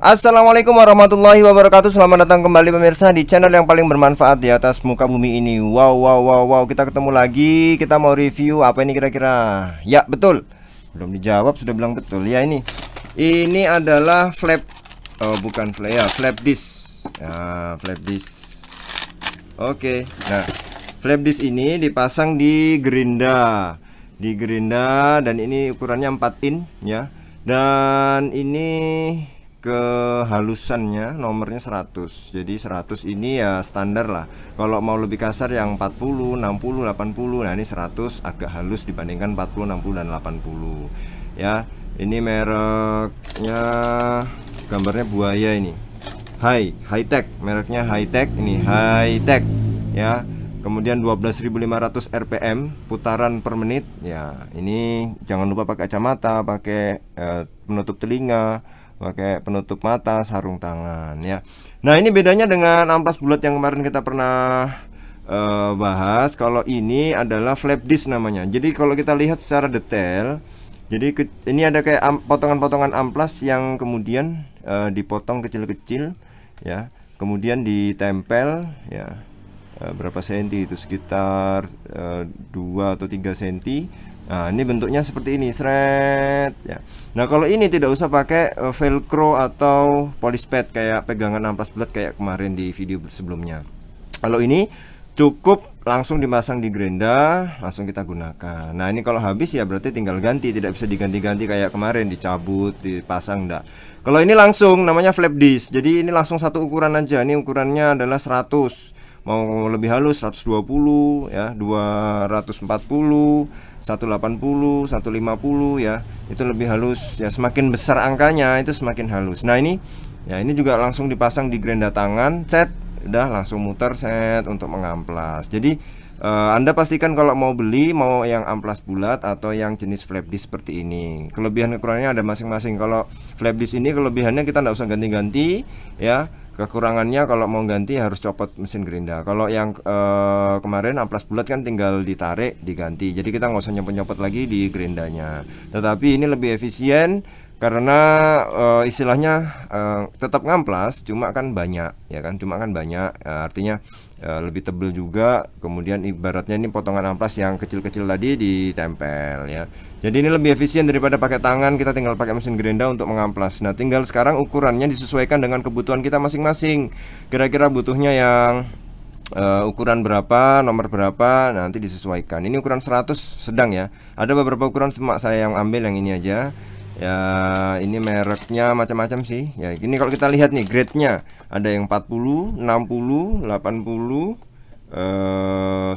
Assalamualaikum warahmatullahi wabarakatuh Selamat datang kembali pemirsa di channel yang paling bermanfaat di atas muka bumi ini Wow wow wow wow kita ketemu lagi Kita mau review apa ini kira-kira Ya betul Belum dijawab sudah bilang betul Ya ini Ini adalah flap Oh bukan flap ya flap disk Ya flap disk Oke nah flap disk ini dipasang di gerinda Di gerinda dan ini ukurannya 4 in ya Dan ini kehalusannya nomornya 100 jadi 100 ini ya standar lah kalau mau lebih kasar yang 40 60 80 nah ini 100 agak halus dibandingkan 40 60 dan 80 ya ini mereknya gambarnya buaya ini Hai high tech mereknya high tech ini high tech ya kemudian 12.500 rpm putaran per menit ya ini jangan lupa pakai kacamata pakai eh, penutup telinga pakai penutup mata, sarung tangan ya. Nah, ini bedanya dengan amplas bulat yang kemarin kita pernah eh, bahas. Kalau ini adalah flap disc namanya. Jadi kalau kita lihat secara detail, jadi ini ada kayak potongan-potongan amplas yang kemudian uh, dipotong kecil-kecil ya. Kemudian ditempel ya Eh, berapa senti itu sekitar eh, dua atau tiga senti Nah, ini bentuknya seperti ini, seret ya. Nah, kalau ini tidak usah pakai eh, velcro atau polis pad kayak pegangan amplas bulat kayak kemarin di video sebelumnya. Kalau ini cukup langsung dimasang di gerinda, langsung kita gunakan. Nah, ini kalau habis ya berarti tinggal ganti, tidak bisa diganti-ganti kayak kemarin dicabut, dipasang enggak. Kalau ini langsung namanya flap disc. Jadi ini langsung satu ukuran aja. Ini ukurannya adalah 100 mau lebih halus 120 ya 240 180 150 ya itu lebih halus ya semakin besar angkanya itu semakin halus nah ini ya ini juga langsung dipasang di gerenda tangan set udah langsung muter set untuk mengamplas jadi uh, Anda pastikan kalau mau beli mau yang amplas bulat atau yang jenis flap disk seperti ini. Kelebihan kekurangannya ada masing-masing. Kalau flap disk ini kelebihannya kita nggak usah ganti-ganti ya kekurangannya kalau mau ganti harus copot mesin gerinda kalau yang uh, kemarin amplas bulat kan tinggal ditarik diganti jadi kita nggak usah nyopot-nyopot lagi di gerindanya tetapi ini lebih efisien karena uh, istilahnya uh, tetap ngamplas cuma kan banyak ya kan cuma kan banyak uh, artinya uh, lebih tebel juga kemudian ibaratnya ini potongan amplas yang kecil-kecil tadi ditempel ya jadi ini lebih efisien daripada pakai tangan kita tinggal pakai mesin gerinda untuk mengamplas nah tinggal sekarang ukurannya disesuaikan dengan kebutuhan kita masing-masing kira-kira butuhnya yang uh, ukuran berapa, nomor berapa, nanti disesuaikan. Ini ukuran 100 sedang ya. Ada beberapa ukuran semak saya yang ambil yang ini aja ya ini mereknya macam-macam sih ya ini kalau kita lihat nih grade-nya ada yang 40 60 80 eh, 120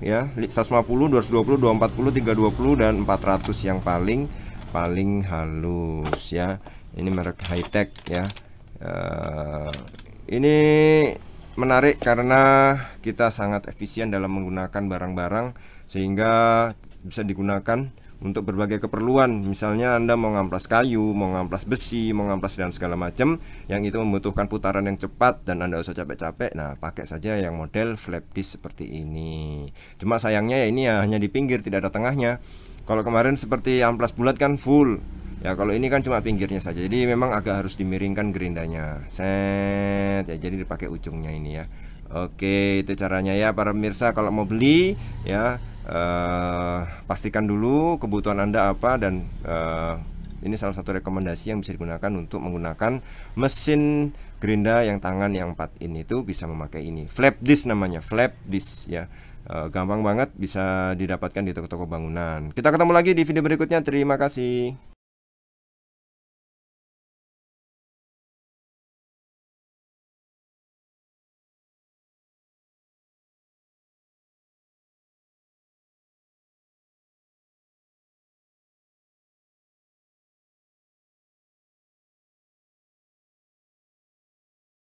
ya 150 220 240 320 dan 400 yang paling paling halus ya ini merek high tech ya eh, ini menarik karena kita sangat efisien dalam menggunakan barang-barang sehingga bisa digunakan untuk berbagai keperluan misalnya Anda mau ngamplas kayu, mau ngamplas besi, mau ngamplas dan segala macam yang itu membutuhkan putaran yang cepat dan Anda usah capek-capek nah pakai saja yang model flap disk seperti ini cuma sayangnya ya ini ya hanya di pinggir tidak ada tengahnya kalau kemarin seperti amplas bulat kan full ya kalau ini kan cuma pinggirnya saja jadi memang agak harus dimiringkan gerindanya set ya jadi dipakai ujungnya ini ya Oke, itu caranya ya para pemirsa kalau mau beli ya uh, pastikan dulu kebutuhan Anda apa dan uh, ini salah satu rekomendasi yang bisa digunakan untuk menggunakan mesin gerinda yang tangan yang 4 ini itu bisa memakai ini flap disc namanya flap disc ya Uh, gampang banget bisa didapatkan di toko-toko bangunan kita ketemu lagi di video berikutnya terima kasih